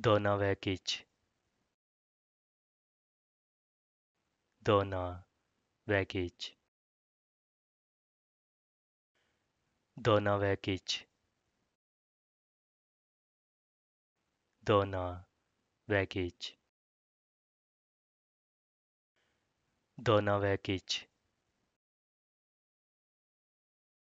Donna Vekic Donna Vekic Donna Vekic Donna Vekic Donna Vekic